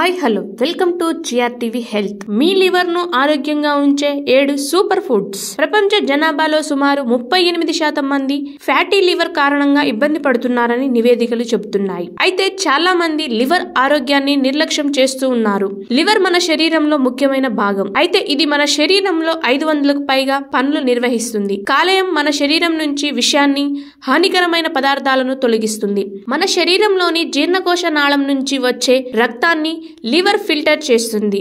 hi hello welcome to GR TV health మీ liver ను ఆరోగ్యంగా ఉంచే ఏడు సూపర్ ఫుడ్స్ ప్రపంచ జనాభాలో సుమారు ముప్పై ఎనిమిది శాతం మంది ఫ్యాటీ లివర్ కారణంగా ఇబ్బంది పడుతున్నారని నివేదికలు చెబుతున్నాయి అయితే చాలా మంది లివర్ ఆరోగ్యాన్ని నిర్లక్ష్యం చేస్తూ ఉన్నారు లివర్ మన శరీరంలో ముఖ్యమైన భాగం అయితే ఇది మన శరీరంలో ఐదు వందలకు పైగా పనులు నిర్వహిస్తుంది కాలేయం మన శరీరం నుంచి విషయాన్ని హానికరమైన పదార్థాలను తొలగిస్తుంది మన శరీరంలోని జీర్ణకోశ నాళం నుంచి వచ్చే రక్తాన్ని లివర్ ఫిల్టర్ చేస్తుంది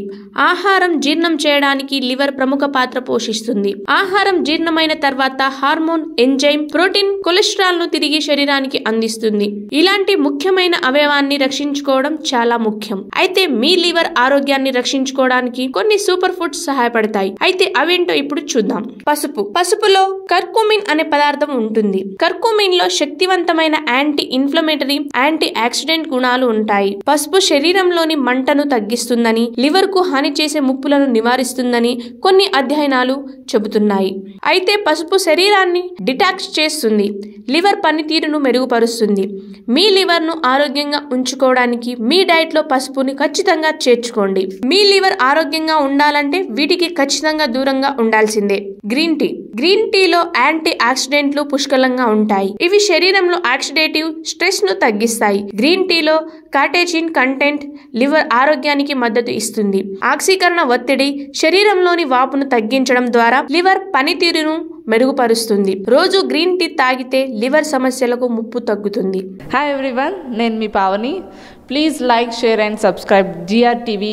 ఆహారం జీర్ణం చేయడానికి లివర్ ప్రముఖ పాత్ర పోషిస్తుంది ఆహారం జీర్ణమైన తర్వాత హార్మోన్ ఎంజైమ్ ప్రోటీన్ కొలెస్ట్రాల్ ను తిరిగి శరీరానికి అందిస్తుంది ఇలాంటి ముఖ్యమైన అవయవాన్ని రక్షించుకోవడం చాలా ముఖ్యం అయితే మీ లివర్ ఆరోగ్యాన్ని రక్షించుకోవడానికి కొన్ని సూపర్ ఫుడ్స్ సహాయపడతాయి అయితే అవేంటో ఇప్పుడు చూద్దాం పసుపు పసుపులో కర్కుమిన్ అనే పదార్థం ఉంటుంది కర్కుమిన్ లో శక్తివంతమైన యాంటీ ఇన్ఫ్లమేటరీ యాంటీ యాక్సిడెంట్ గుణాలు ఉంటాయి పసుపు శరీరంలోని మంటను తగ్గిస్తుందని లివర్కు హాని చేసే ముప్పులను నివారిస్తుందని కొన్ని అధ్యయనాలు చెబుతున్నాయి అయితే పసుపు శరీరాన్ని డిటాక్స్ చేస్తుంది లివర్ పనితీరును మెరుగుపరుస్తుంది మీ లివర్ను ఆరోగ్యంగా ఉంచుకోవడానికి మీ డైట్లో పసుపుని ఖచ్చితంగా చేర్చుకోండి మీ లివర్ ఆరోగ్యంగా ఉండాలంటే వీటికి ఖచ్చితంగా దూరంగా ఉండాల్సిందే గ్రీన్ టీ గ్రీన్ టీలో యాంటీ ఆక్సిడెంట్లు పుష్కలంగా ఉంటాయి ఇవి శరీరంలో ఆక్సిడేటివ్ స్ట్రెస్ ను తగ్గిస్తాయి గ్రీన్ టీలో కాటేజిన్ కంటెంట్ లివర్ ఆరోగ్యానికి మద్దతు ఇస్తుంది ఆక్సీకరణ ఒత్తిడి శరీరంలోని వాపును తగ్గించడం ద్వారా లివర్ పనితీరును మెరుగుపరుస్తుంది రోజు గ్రీన్ టీ తాగితే లివర్ సమస్యలకు ముప్పు తగ్గుతుంది హాయ్ ఎవ్రీవన్ నేను మీ Pavani please like share and subscribe GR TV